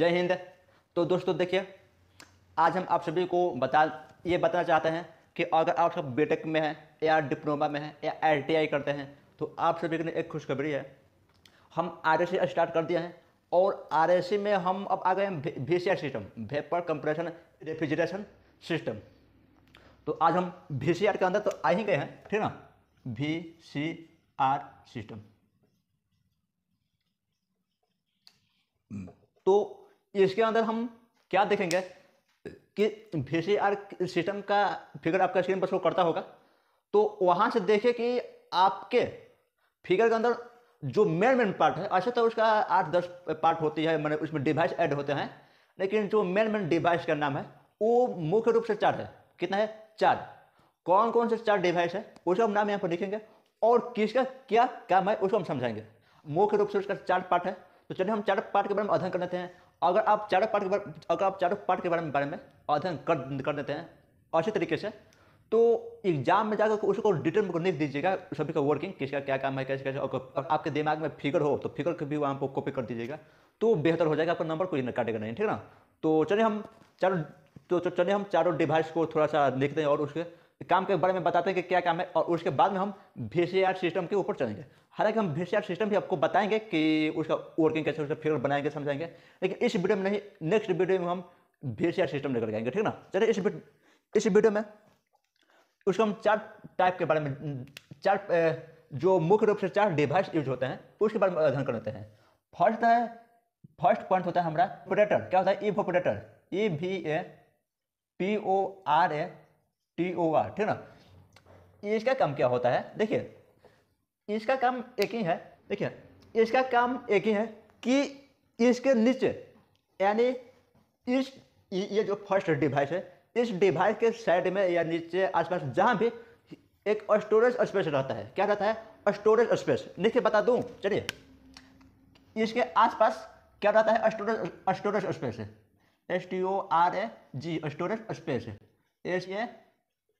जय हिंद तो दोस्तों देखिए आज हम आप सभी को बता ये बताना चाहते हैं कि अगर आप सब बी में हैं या डिप्लोमा में हैं या एल करते हैं तो आप सभी के लिए एक खुशखबरी है हम आर स्टार्ट कर दिया है और आर में हम अब आ गए हैं V C system vapour compression refrigeration system तो आज हम वी के अंदर तो आ ही गए हैं ठीक ना वी सी आर सिस्टम तो इसके अंदर हम क्या देखेंगे कि वी सिस्टम का फिगर आपका स्क्रीन पर शो करता होगा तो वहाँ से देखें कि आपके फिगर के अंदर जो मेन मेन पार्ट है अच्छा तो उसका आठ दस पार्ट होती है मैंने उसमें डिवाइस ऐड होते हैं लेकिन जो मेन मेन डिवाइस का नाम है वो मुख्य रूप से चार है कितना है चार कौन कौन से चार डिवाइस है उसका हम नाम यहाँ पर लिखेंगे और किसका क्या काम है उसको हम समझाएंगे मुख्य रूप से उसका चार पार्ट है तो चलिए हम चार पार्ट के बारे में अध्ययन कर लेते हैं अगर आप चारों पार्ट के बारे अगर आप चारों पार्ट के बारे में बारे में अध्ययन कर कर देते हैं अच्छे तरीके से तो एग्जाम में जाकर उसको डिटेल में लिख दीजिएगा सभी का वर्किंग किसका क्या काम है कैसे कैसे और आपके दिमाग में फिगर हो तो फिगर को भी वहाँ पर कॉपी कर दीजिएगा तो बेहतर हो जाएगा आपका नंबर कोई काटेगा नहीं ठीक ना तो चलिए हम चारों तो चलिए हम चारों डिवाइस को थोड़ा सा लिखते हैं और उसके काम के बारे में बताते हैं कि क्या काम है और उसके बाद में हम वी सिस्टम के ऊपर चलेंगे हालांकि हम वी सिस्टम भी आपको बताएंगे कि उसका वर्किंग कैसे उसका फिगर बनाएंगे समझाएंगे लेकिन इस वीडियो में नहीं नेक्स्ट वीडियो में हम वी सिस्टम लेकर जाएंगे ठीक ना चलिए इस इस वीडियो में उसको हम चार टाइप के बारे में चार जो मुख्य रूप से चार डिवाइस यूज होते हैं उसके बारे में अध्ययन करते हैं फर्स्ट है फर्स्ट पॉइंट होता है हमारा ऑपरेटर क्या होता है evaporator E V A P O R A T O R ठीक ना इसका काम क्या होता है देखिए इसका काम एक ही है देखिए इसका काम एक ही है कि इसके नीचे यानी इस ये जो फर्स्ट डिवाइस है इस डिवाइस के साइड में या नीचे आसपास जहाँ भी एक स्टोरेज स्पेस रहता है क्या रहता है स्टोरेज स्पेस देखिए बता दूँ चलिए इसके आसपास क्या रहता है स्टोरेज स्टोरेज स्पेस है S T O R A G storage space है एस ए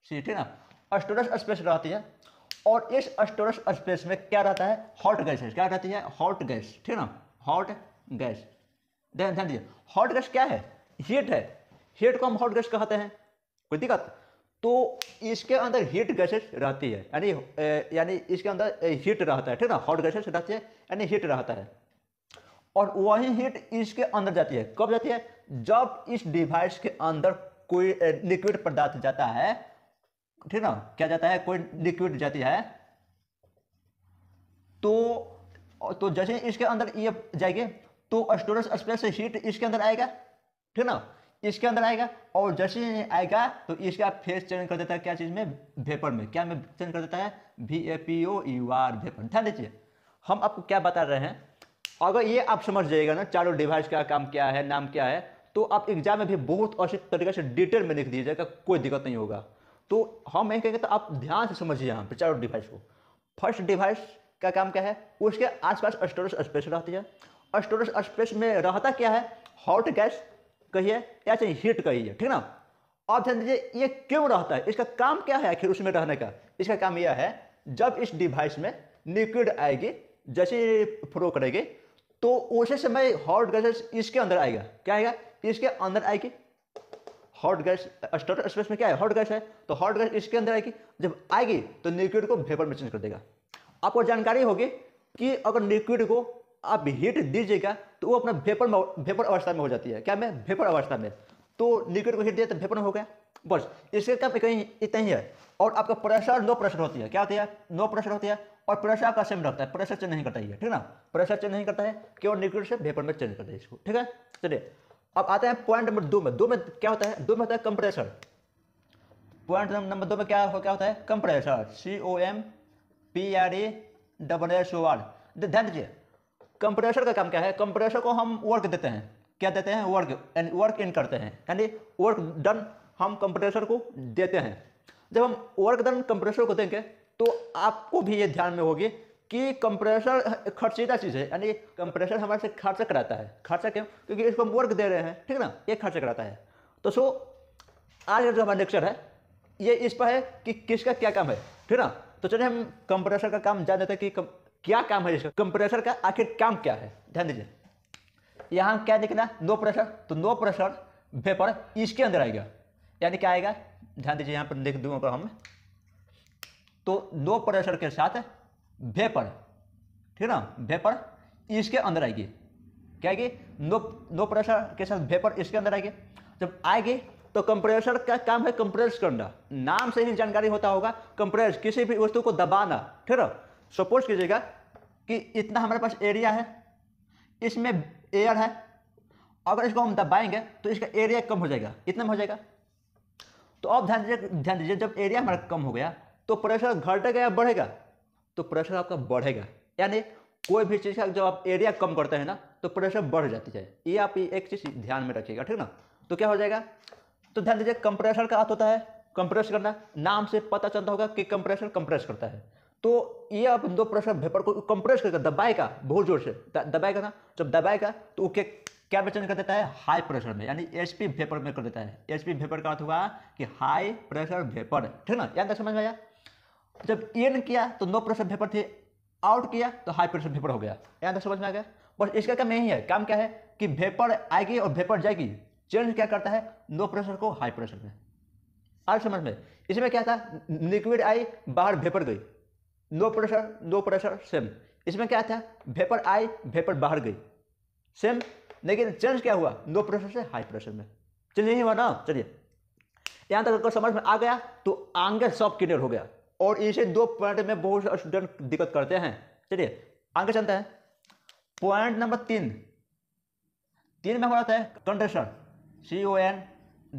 सी ठीक ना स्टोरेज स्पेस रहती है और इस स्टोरेज स्पेस में क्या रहता है हॉट गैसेस क्या कहती है हॉट गैस ठीक ना हॉट गैस ध्यान ध्यान दीजिए हॉट गैस क्या है हीट है हीट को हम हॉट गैस कहते हैं कोई दिक्कत तो इसके अंदर हीट गैसेस रहती है यानी यानी इसके अंदर हीट रहता है ठीक ना हॉट गैसेस रहती है यानी हीट रहता है और वही हीट इसके अंदर जाती है कब जाती है जब इस डिवाइस के अंदर कोई लिक्विड पदार्थ जाता है ठीक ना क्या जाता है कोई लिक्विड जाती है तो तो जैसे इसके अंदर ये जाएंगे तो स्टोरेज स्पेस से हीट इसके अंदर आएगा ठीक ना इसके अंदर आएगा और जैसे ही आएगा तो इसका फेस चेंज कर देता है क्या चीज़ में वेपर में क्या में चेंज कर देता है V A P O U R vapour ध्यान दीजिए हम आपको क्या बता रहे हैं अगर ये आप समझ जाइएगा ना चारों डिवाइस का काम क्या है नाम क्या है तो आप एग्जाम में भी बहुत अच्छी तरीके से डिटेल में लिख दीजिएगा कोई दिक्कत नहीं होगा तो हम यही कहेंगे तो आप ध्यान से समझिए यहाँ पर चारों डिवाइस को फर्स्ट डिवाइस का काम क्या है उसके आसपास स्टोरेज स्पेस रहती है स्टोरेज स्पेस में रहता क्या है हॉट गैस कहिए या चाहिए हीट कहिए ठीक ना आप ध्यान दीजिए ये क्यों रहता है इसका काम क्या है आखिर उसमें रहने का इसका काम यह है जब इस डिवाइस में लिक्विड आएगी जैसे फ्लो करेगी तो उसी समय हॉट गैसेस इसके अंदर आएगा क्या आएगा इसके अंदर आएगी हॉट गैस स्टोरेज स्पेस में क्या है हॉट गैस है तो हॉट गैस इसके अंदर आएगी जब आएगी तो लिक्विड को वेपर में चेंज कर देगा आपको जानकारी होगी कि अगर लिक्विड को आप हीट दीजिएगा तो वो अपना वेपर वेपर अवस्था में हो जाती है क्या मैं वेपर अवस्था में तो लिक्विड को हीट दिया तो वेपर हो गया बस इसके क्या कहीं इतना ही है और आपका प्रेशर नो प्रेशर होती है क्या होती है नो प्रेशर होती है और प्रेशर आपका सेम रहता है प्रेशर चेंज नहीं करता है ठीक ना प्रेशर चेंज नहीं करता है केवल लिक्विड से वेपर में चेंज करता है इसको ठीक है चलिए अब आता है पॉइंट नंबर दो में दो में क्या होता है दो में होता है कंप्रेशन पॉइंट नंबर दो में क्या हो क्या होता है compressor C O M P R A double S O R ध्यान दीजिए कंप्रेशर का काम क्या है कंप्रेशर को हम वर्क देते हैं क्या देते हैं वर्क एंड वर्क इन करते हैं यानी वर्क डन हम कंप्रेशर को देते हैं जब हम वर्क डन कंप्रेशर को देंगे तो आपको भी ये ध्यान में होगी कि कंप्रेसर हाँ, खर्चीदा चीज़ है यानी कंप्रेसर हमारे से खर्च कराता है खर्चा क्यों क्योंकि इसको हम वर्क दे रहे हैं ठीक ना ये खर्चा कराता है तो सो आज का जो हमारा लेक्चर है ये इस पर है कि किसका क्या काम है ठीक ना तो चलिए हम कंप्रेसर का काम जान देते हैं कि कम, क्या काम है इसका कंप्रेसर का आखिर काम क्या है ध्यान दीजिए यहाँ क्या देखना नो प्रेशर तो नो प्रेशर वेपर इसके अंदर आएगा यानी क्या आएगा ध्यान दीजिए यहाँ पर देख दूंगा हम तो नो प्रेशर के साथ वेपर ठीक है ना वेपर इसके अंदर आएगी क्या आएगी नो नो प्रेशर के साथ वेपर इसके अंदर आएगी जब आएगी तो कंप्रेसर का काम है कंप्रेस करना नाम से ही जानकारी होता होगा कंप्रेस किसी भी वस्तु को दबाना ठीक है सपोज कीजिएगा कि इतना हमारे पास एरिया है इसमें एयर है अगर इसको हम दबाएंगे तो इसका एरिया कम हो जाएगा इतना में हो जाएगा तो अब ध्यान दीजिए ध्यान दीजिए जब एरिया हमारा कम हो गया तो प्रेशर घटेगा या बढ़ेगा तो प्रेशर आपका बढ़ेगा यानी कोई भी चीज़ का जब आप एरिया कम करते हैं ना तो प्रेशर बढ़ जाती है ये आप एक चीज़ ध्यान में रखिएगा ठीक ना तो क्या हो जाएगा तो ध्यान दीजिए कंप्रेशर का अर्थ होता है कंप्रेस करना नाम से पता चलता होगा कि कंप्रेशर कंप्रेस करता है तो ये आप दो प्रेशर भेपर को कंप्रेस करके दबाएगा बहुत जोर से दबाएगा ना जब दबाएगा तो वो क्या में चेंज कर देता है हाई प्रेशर में यानी एच पी भेपर में कर देता है एच पी भेपर का अर्थ हुआ कि हाई प्रेशर भेपर ठीक ना याद समझ में आया जब एन किया तो नो प्रेशर वेपर थे आउट किया तो हाई प्रेशर वेपर हो गया यहाँ तक समझ में आ गया बस इसका काम यही है काम क्या है कि वेपर आएगी और वेपर जाएगी चेंज क्या करता है नो प्रेशर को हाई प्रेशर में आज समझ में इसमें क्या था लिक्विड आई बाहर वेपर गई low pressure low pressure same इसमें क्या था वेपर आई वेपर बाहर गई सेम लेकिन चेंज क्या हुआ नो प्रेशर से हाई प्रेशर में चेंज नहीं हुआ ना चलिए यहाँ तक अगर समझ में आ गया तो आंगे सब क्लियर हो गया और इसे दो पॉइंट में बहुत स्टूडेंट दिक्कत करते हैं चलिए आगे चलते हैं पॉइंट नंबर तीन तीन में जाता है condenser C O N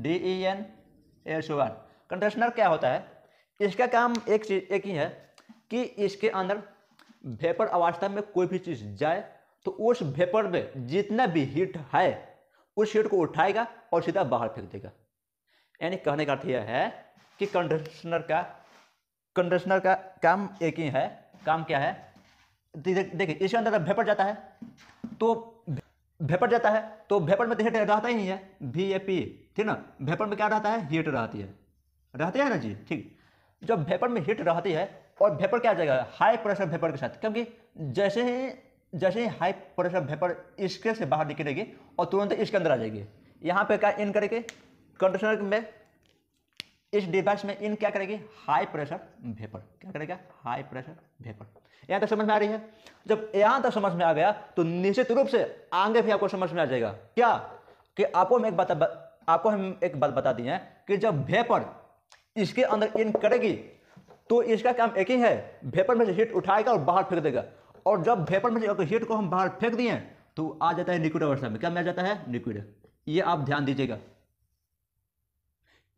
D E N S O N condenser क्या होता है इसका काम एक चीज एक ही है कि इसके अंदर भेपर अवस्था में कोई भी चीज़ जाए तो उस भेपर में जितना भी हीट है उस हीट को उठाएगा और सीधा बाहर फेंक देगा यानी कहने का अर्थ यह है कि कंडेशनर का कंडीशनर का काम एक ही है काम क्या है देखिए इसके अंदर भेपर जाता है तो भेपर जाता है तो भेपर में तो हीट रहता ही है वी ए पी ठीक ना भेपर में क्या रहता है हीट रहती है रहती है ना जी ठीक जब भेपर में हीट रहती है और भेपर क्या जाएगा हाई प्रेशर भेपर के साथ क्योंकि जैसे ही जैसे ही हाई प्रेशर भेपर इसके से बाहर निकलेगी और तुरंत इसके अंदर आ जाएगी यहाँ पे क्या इन करके कंडीशनर में इस डिवाइस में इन क्या करेगी हाई प्रेशर भेपर क्या करेगा हाई प्रेशर भेपर यहाँ तक समझ में आ रही है जब यहाँ तक समझ में आ गया तो निश्चित रूप से आगे भी आपको समझ में आ जाएगा क्या कि आपको हम एक बात आपको हम एक बात बता दिए हैं कि जब भेपर इसके अंदर इन करेगी तो इसका काम एक ही है भेपर में से हीट उठाएगा और बाहर फेंक देगा और जब भेपर में से हीट को हम बाहर फेंक दिए तो आ जाता है लिक्विड अवस्था में क्या में आ जाता है लिक्विड ये आप ध्यान दीजिएगा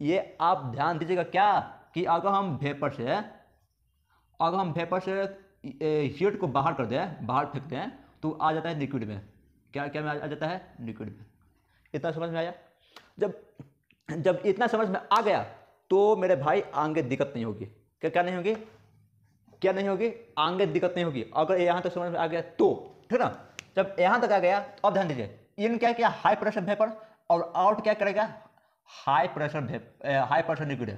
ये आप ध्यान दीजिएगा क्या कि अगर हम भेपर से अगर हम भेपर से हीट को बाहर कर दें बाहर फेंक दें तो आ जाता है लिक्विड में क्या क्या में आ जाता है लिक्विड में इतना समझ में आया जब जब इतना समझ में आ गया तो मेरे भाई आगे दिक्कत नहीं होगी क्या क्या नहीं होगी क्या नहीं होगी आगे दिक्कत नहीं होगी अगर यहाँ तक समझ में आ गया तो ठीक ना जब यहाँ तक आ गया तो अब ध्यान दीजिए इन क्या किया हाई प्रेशर भेपर और आउट क्या करेगा high pressure high pressure liquid है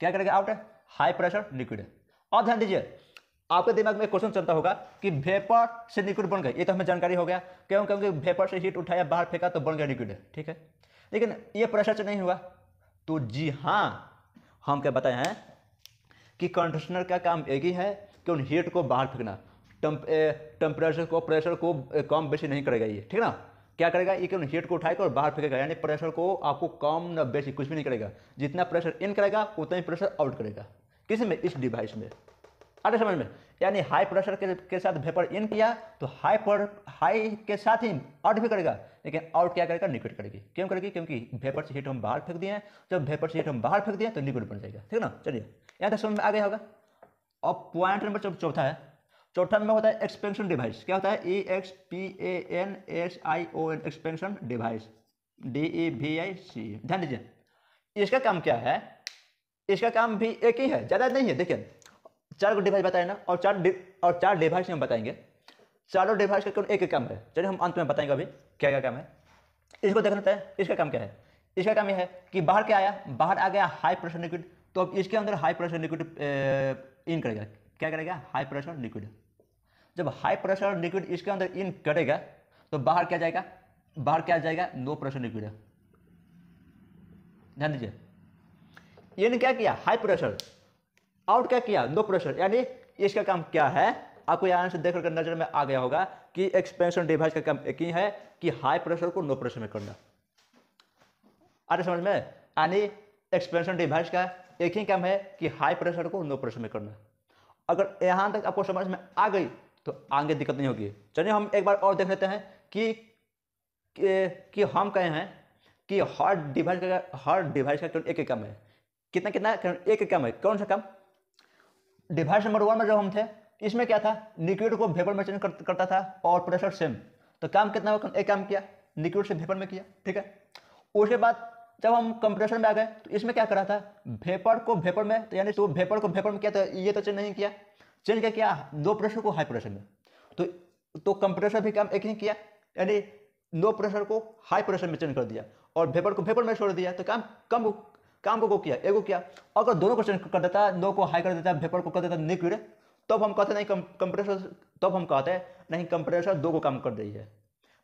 क्या करेगा आउट हाई प्रेशर लिक्विड और ध्यान दीजिए आपके दिमाग में क्वेश्चन चलता होगा कि वेपर से लिक्विड बन गया ये तो हमें जानकारी हो गया क्यों क्योंकि भेपर से हीट उठाया बाहर फेंका तो बन गया लिक्विड ठीक है लेकिन ये प्रेशर से नहीं हुआ तो जी हाँ हम क्या बताए हैं कि कंडीशनर का काम एक ही है कि उन हीट को बाहर फेंकना टेम्परेचर eh, को प्रेशर को eh, कम बेसी नहीं करेगा ये ठीक ना क्या करेगा एक हीट को उठाएगा और बाहर फेंकेगा यानी प्रेशर को आपको कम न बेसी कुछ भी नहीं करेगा जितना प्रेशर इन करेगा उतना ही प्रेशर आउट करेगा किसी में इस डिवाइस में अरे समझ में यानी हाई प्रेशर के, के साथ वेपर इन किया तो हाई पर हाई के साथ ही आउट भी करेगा लेकिन आउट क्या करेगा निक्विड करेगी क्यों करेगी क्योंकि वेपर से हीट हम बाहर फेंक दिए हैं जब वेपर से हीट हम बाहर फेंक दिए तो निक्विड बन जाएगा ठीक ना चलिए यहाँ तक समझ में आ गया होगा अब पॉइंट नंबर चौथा है चौथा में होता है एक्सपेंशन डिवाइस क्या होता है E X P A N S I O N expansion device D E V I C ध्यान दीजिए इसका काम क्या है इसका काम भी एक ही है ज़्यादा नहीं है देखिए चार को डिवाइस बताए ना और चार और चार डिवाइस हम बताएंगे चारों डिवाइस का एक ही काम है चलिए हम अंत में बताएंगे अभी क्या क्या काम है इसको देखना चाहिए इसका काम क्या है इसका काम यह है कि बाहर क्या आया बाहर आ गया हाई प्रेशर लिक्विड तो अब इसके अंदर हाई प्रेशर लिक्विड इन करेगा क्या करेगा हाई प्रेशर लिक्विड जब हाई प्रेशर लिक्विड इसके अंदर इन करेगा तो बाहर क्या जाएगा बाहर क्या जाएगा लो प्रेशर लिक्विड ध्यान दीजिए इन क्या किया हाई प्रेशर आउट क्या किया लो प्रेशर यानी इसका काम क्या है आपको यहां से देख कर नजर में आ गया होगा कि एक्सपेंशन डिवाइस का काम एक ही है कि हाई प्रेशर को लो प्रेशर में करना आगे समझ में यानी एक्सपेंशन डिवाइस का एक ही काम है कि हाई प्रेशर को लो प्रेशर में करना अगर यहाँ तक आपको समझ में आ गई तो आगे दिक्कत नहीं होगी चलिए हम एक बार और देख लेते हैं कि कि हम कहे हैं कि हर डिवाइस का हर डिवाइस का एक कम है कितना कितना एक कम है कौन सा कम डिवाइस नंबर वन में जब हम थे इसमें क्या था लिक्विड को भेपर में चेंज कर, करता था और प्रेशर सेम तो काम कितना एक काम किया लिक्विड से भेपर में किया ठीक है उसके बाद जब हम कंप्रेशन में आ गए तो इसमें क्या करा था भेपर को भेपर में तो यानी तो भेपर को भेपर में किया था ये तो चेंज नहीं किया चेंज क्या किया लो प्रेशर को हाई प्रेशर में तो तो कंप्रेशर भी काम एक ही किया यानी लो प्रेशर को हाई प्रेशर में चेंज कर दिया और भेपर को भेपर में छोड़ दिया तो काम कम काम को को किया को किया अगर दोनों को चेंज कर देता लो को हाई कर देता भेपर को कर देता लिक्विड तब तो हम कहते नहीं कंप्रेशर तब तो हम कहते हैं नहीं कंप्रेशर दो को काम कर रही है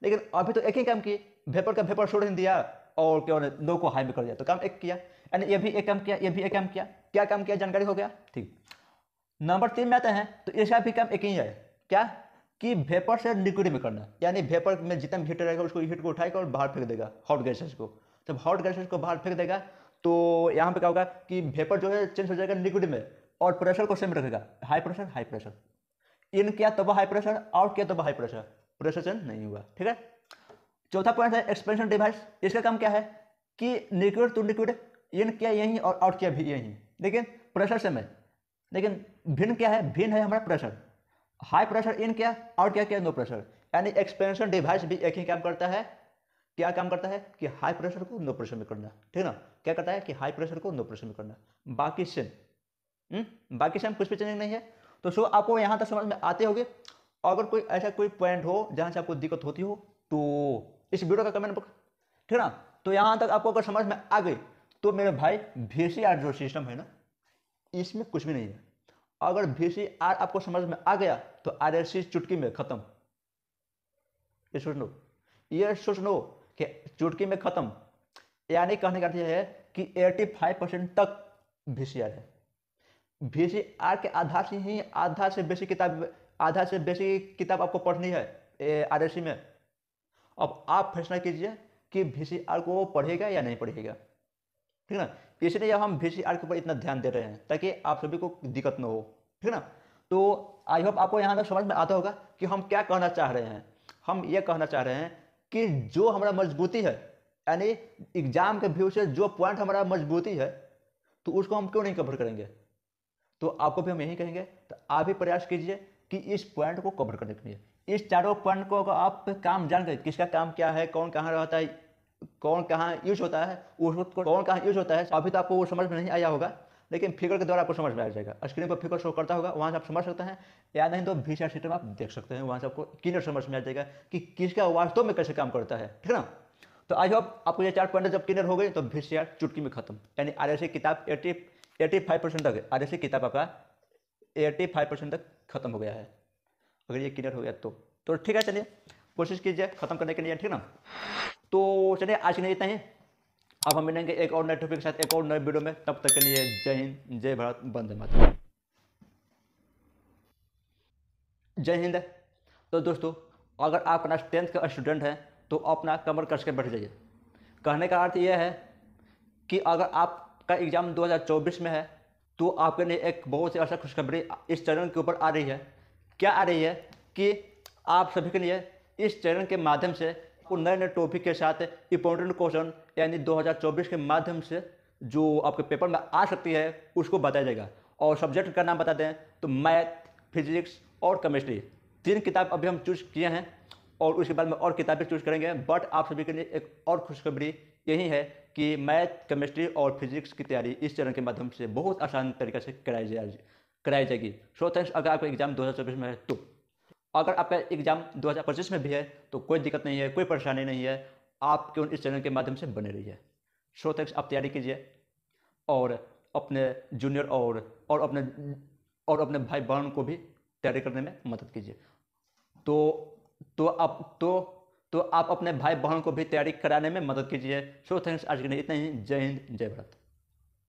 लेकिन अभी तो एक ही काम की भेपर का भेपर छोड़ नहीं दिया और क्या और दो को हाई में कर दिया तो काम एक किया यानी ये भी एक काम किया ये भी एक काम किया क्या काम किया जानकारी हो गया ठीक नंबर तीन में आते हैं तो इसका भी काम एक ही है क्या कि वेपर से लिक्विड में करना यानी वेपर में जितना भी हीट रहेगा उसको हीट को उठाएगा और बाहर फेंक देगा हॉट गैसेस को जब हॉट गैसेस को बाहर फेंक देगा तो यहाँ पे क्या होगा कि वेपर जो है चेंज हो जाएगा लिक्विड में और प्रेशर को सेम रखेगा high pressure high pressure in किया तब हाई प्रेशर आउट किया तब हाई प्रेशर प्रेशर चेंज नहीं हुआ ठीक है चौथा पॉइंट है एक्सपेंशन डिवाइस इसका काम क्या है कि लिक्विड टू लिक्विड इन किया यहीं और आउट किया भी यहीं लेकिन प्रेशर से में लेकिन भिन्न क्या है भिन्न है हमारा प्रेशर हाई प्रेशर इन क्या आउट क्या क्या नो प्रेशर यानी एक्सपेंशन डिवाइस भी एक ही काम करता है क्या काम करता है कि हाई प्रेशर को नो प्रेशर में करना ठीक ना क्या करता है कि हाई प्रेशर को नो प्रेशर में करना बाकी सेम हम्म? बाकी सेम कुछ भी चेंजिंग नहीं है तो सो आपको यहाँ तक समझ में आते होगे अगर कोई ऐसा कोई पॉइंट हो जहाँ से आपको दिक्कत होती हो तो इस वीडियो का कमेंट बॉक्स ठीक ना तो यहाँ तक आपको अगर समझ में आ गई तो मेरे भाई वी जो सिस्टम है ना इसमें कुछ भी नहीं है अगर वी आपको समझ में आ गया तो आर चुटकी में खत्म ये सोच लो ये सोच लो कि चुटकी में खत्म यानी कहने का मतलब है कि 85 परसेंट तक वी है वी के आधार से ही आधा से बेसिक किताब आधा से बेसिक किताब आपको पढ़नी है आर में अब आप फैसला कीजिए कि वी को पढ़ेगा या नहीं पढ़ेगा ठीक ना इसलिए अब हम वी के ऊपर इतना ध्यान दे रहे हैं ताकि आप सभी को दिक्कत ना हो ठीक ना तो आई होप आपको यहाँ तक समझ में आता होगा कि हम क्या कहना चाह रहे हैं हम ये कहना चाह रहे हैं कि जो हमारा मजबूती है यानी एग्जाम के व्यू से जो पॉइंट हमारा मजबूती है तो उसको हम क्यों नहीं कवर करेंगे तो आपको भी हम यही कहेंगे तो आप भी प्रयास कीजिए कि इस पॉइंट को कवर करने के लिए इस चारों पॉइंट को अगर आप काम जान गए किसका काम क्या है कौन कहाँ रहता है कौन कहाँ यूज होता है उस वक्त कौन कहाँ यूज होता है अभी तो आपको वो समझ में नहीं आया होगा लेकिन फिगर के द्वारा आपको समझ में आ जाएगा स्क्रीन पर फिगर शो करता होगा वहाँ से आप समझ सकते हैं या नहीं तो भी साइड सिस्टम आप देख सकते हैं वहाँ से आपको क्लियर समझ में आ जाएगा कि किसका वास्तव में कैसे काम करता है ठीक है ना तो आई होप आपको ये चार पॉइंट जब क्लियर हो गए तो भी शेयर चुटकी में खत्म यानी आर किताब एटी एटी फाइव परसेंट तक आर किताब आपका एटी फाइव परसेंट तक खत्म हो गया है अगर ये क्लियर हो गया तो तो ठीक है चलिए कोशिश कीजिए खत्म करने के लिए ठीक है ना तो चलिए आज के लिए इतना ही अब हम मिलेंगे एक और नए टॉपिक के साथ एक और नए वीडियो में तब तक के लिए जय हिंद जय भारत बंद मत जय हिंद तो दोस्तों अगर आप क्लास टेंथ का स्टूडेंट हैं तो अपना कमर कस के बैठ जाइए कहने का अर्थ यह है कि अगर आपका एग्ज़ाम 2024 में है तो आपके लिए एक बहुत ही अच्छा खुशखबरी इस चैनल के ऊपर आ रही है क्या आ रही है कि आप सभी के लिए इस चैनल के माध्यम से आपको नए नए टॉपिक के साथ इंपॉर्टेंट क्वेश्चन यानी 2024 के माध्यम से जो आपके पेपर में आ सकती है उसको बताया जाएगा और सब्जेक्ट का नाम बता दें तो मैथ फिजिक्स और केमिस्ट्री तीन किताब अभी हम चूज किए हैं और उसके बाद में और किताबें चूज करेंगे बट आप सभी के लिए एक और खुशखबरी यही है कि मैथ केमिस्ट्री और फिजिक्स की तैयारी इस चरण के माध्यम से बहुत आसान तरीके से कराई जाएगी कराई जाएगी सो थैंक्स अगर आपका एग्जाम 2024 में है तो अगर आपका एग्जाम 2025 में भी है तो कोई दिक्कत नहीं है कोई परेशानी नहीं है आप क्यों इस चैनल के माध्यम से बने रहिए सो थैंक्स आप तैयारी कीजिए और अपने जूनियर और और अपने और अपने भाई बहन को भी तैयारी करने में मदद कीजिए तो तो आप तो तो आप अपने भाई बहन को भी तैयारी कराने में मदद कीजिए सो थैंक्स आज के लिए इतना ही जय हिंद जय भारत